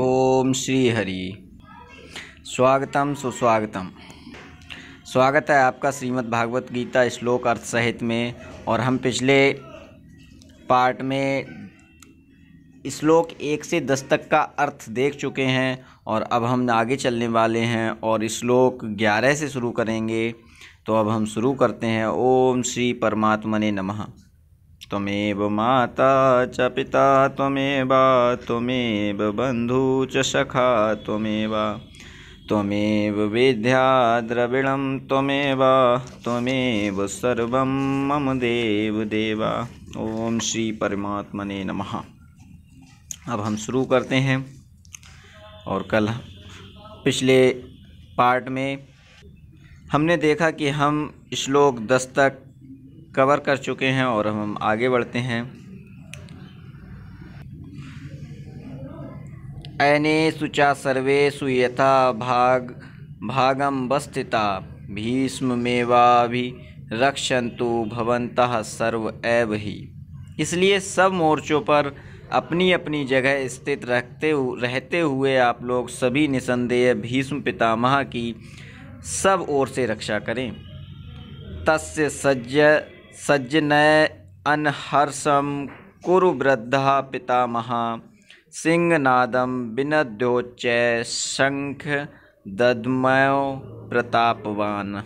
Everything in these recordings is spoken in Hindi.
ओम श्री हरि स्वागतम सुस्वागतम स्वागत है आपका श्रीमद् भागवत गीता श्लोक अर्थ सहित में और हम पिछले पार्ट में श्लोक एक से दस तक का अर्थ देख चुके हैं और अब हम आगे चलने वाले हैं और श्लोक ग्यारह से शुरू करेंगे तो अब हम शुरू करते हैं ओम श्री परमात्मने नमः त्वमेव माता च पिता त्वमेव त्वमेव बन्धु च सखा त्वमेव त्वमेव विद्या द्रविणं त्वमेव त्वमेव सर्वं मम देव देवा ओम श्री परमात्मने नमः अब हम शुरू करते हैं और कल पिछले पार्ट में हमने देखा कि हम श्लोक दस तक कवर कर चुके हैं और हम आगे बढ़ते हैं ऐने सुचा सर्वे सुयथा भाग भागम बस्थिता भी रक्षंतु भवंतः सर्व एव ही इसलिए सब मोर्चों पर अपनी अपनी जगह स्थित रखते रहते हुए आप लोग सभी निसंदेह भीष्म पितामह की सब ओर से रक्षा करें तस्य सज्ज सज्जनय अनहर्षम वृद्धा पितामह सिंहनादम विनद्योच शंख ददमय प्रतापवान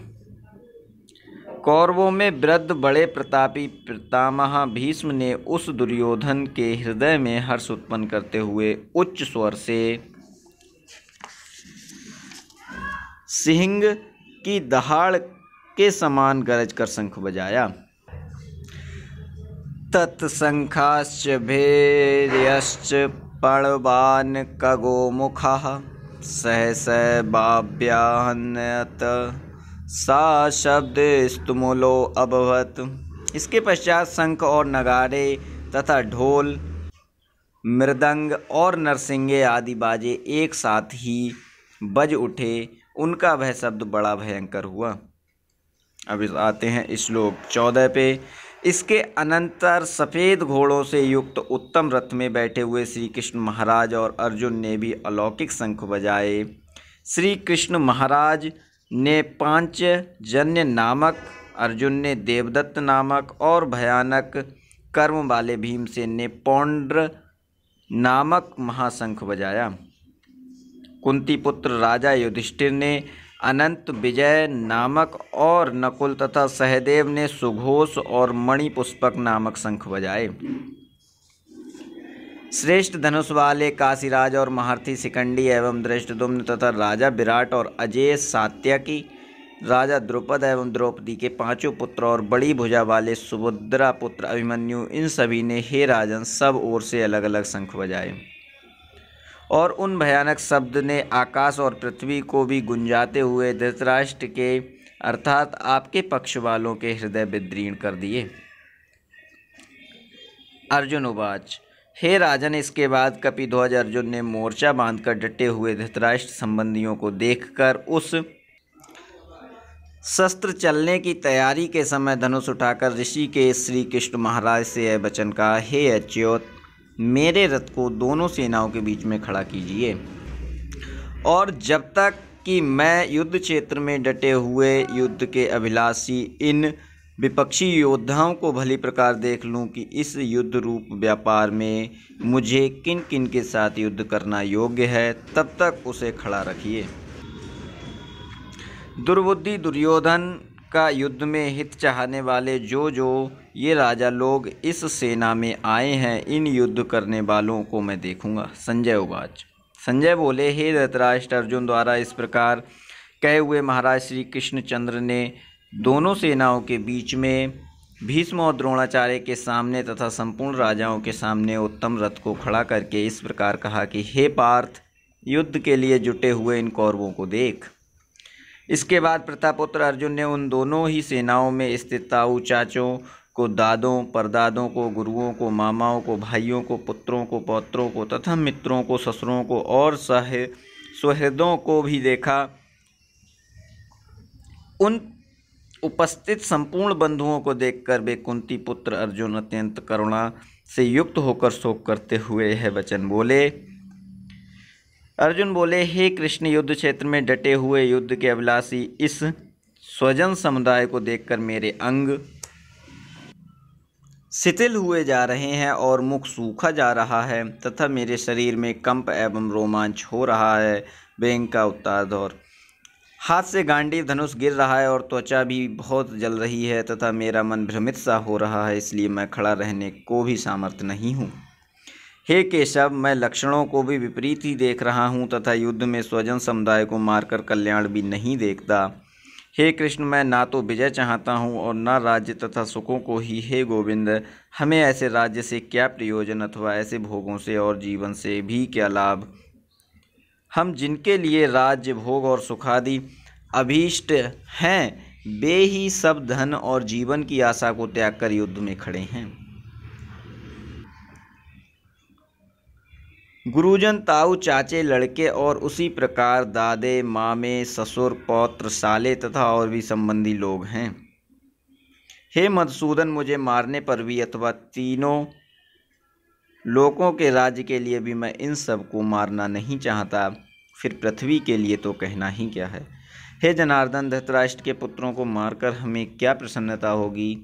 कौरवों में वृद्ध बड़े प्रतापी पितामह भीष्म ने उस दुर्योधन के हृदय में हर्ष उत्पन्न करते हुए उच्च स्वर से सिंह की दहाड़ के समान गरज कर शंख बजाया तत्सङ्ख्याश्च भेर्यश्च पणवान् खगोमुखः सहसैवाव्याहन्यत सा शब्द स्तुमुलो अभवत इसके पश्चात शंख और नगारे तथा ढोल मृदंग और नरसिंगे आदि बाजे एक साथ ही बज उठे उनका वह शब्द बड़ा भयंकर हुआ अब आते हैं श्लोक चौदह पे इसके अनंतर सफ़ेद घोड़ों से युक्त उत्तम रथ में बैठे हुए श्री कृष्ण महाराज और अर्जुन ने भी अलौकिक शंख बजाए श्री कृष्ण महाराज ने पांच जन्य नामक अर्जुन ने देवदत्त नामक और भयानक कर्म वाले भीमसेन ने पौंड्र नामक महाशंख बजाया कुंती पुत्र राजा युधिष्ठिर ने अनंत विजय नामक और नकुल तथा सहदेव ने सुघोष और मणिपुष्पक नामक शंख बजाए श्रेष्ठ धनुष वाले काशीराज और महारथी सिकंडी एवं धृष्टदुम्न तथा राजा विराट और अजय सात्यकी राजा द्रुपद एवं द्रौपदी के पांचों पुत्र और बड़ी भुजा वाले सुभद्रा पुत्र अभिमन्यु इन सभी ने हे राजन सब ओर से अलग अलग शंख बजाए और उन भयानक शब्द ने आकाश और पृथ्वी को भी गुंजाते हुए धृतराष्ट्र के अर्थात आपके पक्ष वालों के हृदय विदीर्ण कर दिए अर्जुन उवाच हे राजन इसके बाद कपिध्वज अर्जुन ने मोर्चा बांधकर डटे हुए धृतराष्ट्र संबंधियों को देखकर उस शस्त्र चलने की तैयारी के समय धनुष उठाकर ऋषि के श्री कृष्ण महाराज से यह वचन कहा हे अच्योत मेरे रथ को दोनों सेनाओं के बीच में खड़ा कीजिए और जब तक कि मैं युद्ध क्षेत्र में डटे हुए युद्ध के अभिलाषी इन विपक्षी योद्धाओं को भली प्रकार देख लूं कि इस युद्ध रूप व्यापार में मुझे किन किन के साथ युद्ध करना योग्य है तब तक उसे खड़ा रखिए दुर्बुद्धि दुर्योधन का युद्ध में हित चाहने वाले जो जो ये राजा लोग इस सेना में आए हैं इन युद्ध करने वालों को मैं देखूंगा संजय उवाच संजय बोले हे धृतराष्ट्र अर्जुन द्वारा इस प्रकार कहे हुए महाराज श्री कृष्णचंद्र ने दोनों सेनाओं के बीच में भीष्म और द्रोणाचार्य के सामने तथा संपूर्ण राजाओं के सामने उत्तम रथ को खड़ा करके इस प्रकार कहा कि हे पार्थ युद्ध के लिए जुटे हुए इन कौरवों को देख इसके बाद प्रतापुत्र अर्जुन ने उन दोनों ही सेनाओं में स्थित ताऊ चाचों को दादों परदादों को गुरुओं को मामाओं को भाइयों को पुत्रों को पौत्रों को तथा मित्रों को ससुरों को और सह सुहृदों को भी देखा उन उपस्थित संपूर्ण बंधुओं को देखकर वे कुंती पुत्र अर्जुन अत्यंत करुणा से युक्त होकर शोक करते हुए यह वचन बोले अर्जुन बोले हे कृष्ण युद्ध क्षेत्र में डटे हुए युद्ध के अभिलाषी इस स्वजन समुदाय को देखकर मेरे अंग शिथिल हुए जा रहे हैं और मुख सूखा जा रहा है तथा मेरे शरीर में कंप एवं रोमांच हो रहा है बैंक का उत्तार दौर हाथ से गांडी धनुष गिर रहा है और त्वचा भी बहुत जल रही है तथा मेरा मन भ्रमित सा हो रहा है इसलिए मैं खड़ा रहने को भी सामर्थ्य नहीं हूँ हे केशव मैं लक्षणों को भी विपरीत ही देख रहा हूँ तथा युद्ध में स्वजन समुदाय को मारकर कल्याण भी नहीं देखता हे कृष्ण मैं ना तो विजय चाहता हूँ और ना राज्य तथा सुखों को ही हे गोविंद हमें ऐसे राज्य से क्या प्रयोजन अथवा ऐसे भोगों से और जीवन से भी क्या लाभ हम जिनके लिए राज्य भोग और सुखादि अभीष्ट हैं वे ही सब धन और जीवन की आशा को त्याग कर युद्ध में खड़े हैं गुरुजन ताऊ चाचे लड़के और उसी प्रकार दादे मामे ससुर पौत्र साले तथा और भी संबंधी लोग हैं हे मधुसूदन मुझे मारने पर भी अथवा तीनों लोगों के राज्य के लिए भी मैं इन सब को मारना नहीं चाहता फिर पृथ्वी के लिए तो कहना ही क्या है हे जनार्दन धृतराष्ट्र के पुत्रों को मारकर हमें क्या प्रसन्नता होगी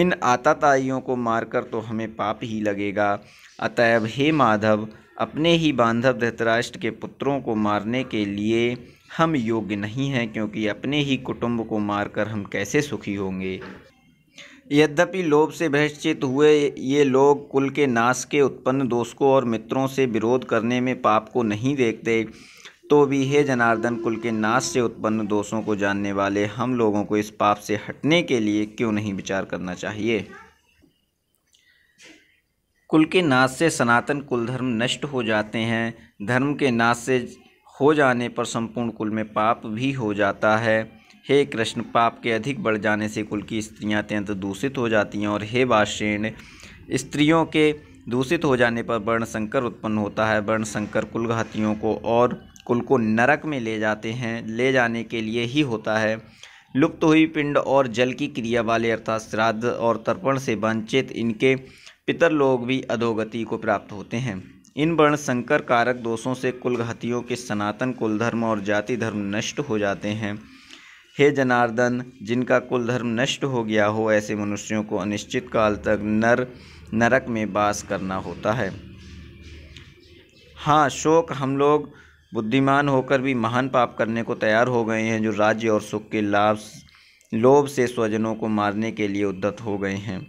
इन आताताइयों को मारकर तो हमें पाप ही लगेगा अतएव हे माधव अपने ही बांधव धृतराष्ट्र के पुत्रों को मारने के लिए हम योग्य नहीं हैं क्योंकि अपने ही कुटुंब को मारकर हम कैसे सुखी होंगे यद्यपि लोभ से बहिश्चित हुए ये लोग कुल के नाश के उत्पन्न दोस्तों और मित्रों से विरोध करने में पाप को नहीं देखते तो भी हे जनार्दन कुल के नाश से उत्पन्न दोषों को जानने वाले हम लोगों को इस पाप से हटने के लिए क्यों नहीं विचार करना चाहिए कुल के नाश से सनातन कुल धर्म नष्ट हो जाते हैं धर्म के नाश से हो जाने पर संपूर्ण कुल में पाप भी हो जाता है हे कृष्ण पाप के अधिक बढ़ जाने से कुल की स्त्रियां अत्यंत दूषित हो जाती हैं और हे वाषेण स्त्रियों के दूषित हो जाने पर वर्ण संकर उत्पन्न होता है वर्ण संकर कुलघातियों को और कुल को नरक में ले जाते हैं ले जाने के लिए ही होता है लुप्त हुई पिंड और जल की क्रिया वाले अर्थात श्राद्ध और तर्पण से वंचित इनके पितर लोग भी अधोगति को प्राप्त होते हैं इन वर्ण संकर कारक दोषों से कुलघातियों के सनातन कुल धर्म और जाति धर्म नष्ट हो जाते हैं हे जनार्दन जिनका कुल धर्म नष्ट हो गया हो ऐसे मनुष्यों को अनिश्चित काल तक नर नरक में बास करना होता है हाँ शोक हम लोग बुद्धिमान होकर भी महान पाप करने को तैयार हो गए हैं जो राज्य और सुख के लाभ लोभ से स्वजनों को मारने के लिए उद्दत हो गए हैं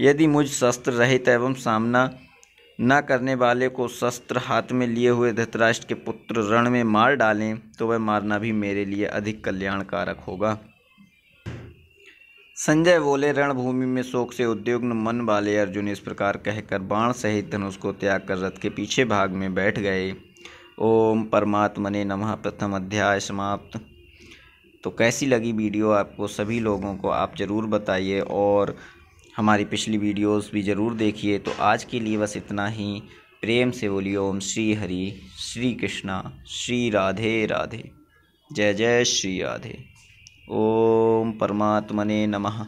यदि मुझ शस्त्र रहित एवं सामना न करने वाले को शस्त्र हाथ में लिए हुए धृतराष्ट्र के पुत्र रण में मार डालें तो वह मारना भी मेरे लिए अधिक कल्याणकारक होगा संजय बोले रणभूमि में शोक से उद्युग्न मन वाले अर्जुन इस प्रकार कहकर बाण सहित धनुष को त्याग कर रथ के पीछे भाग में बैठ गए ओम परमात्मने नमः प्रथम अध्याय समाप्त तो कैसी लगी वीडियो आपको सभी लोगों को आप ज़रूर बताइए और हमारी पिछली वीडियोस भी ज़रूर देखिए तो आज के लिए बस इतना ही प्रेम से बोलिए ओम श्री हरि श्री कृष्णा श्री राधे राधे जय जय श्री राधे ओम परमात्मने नमः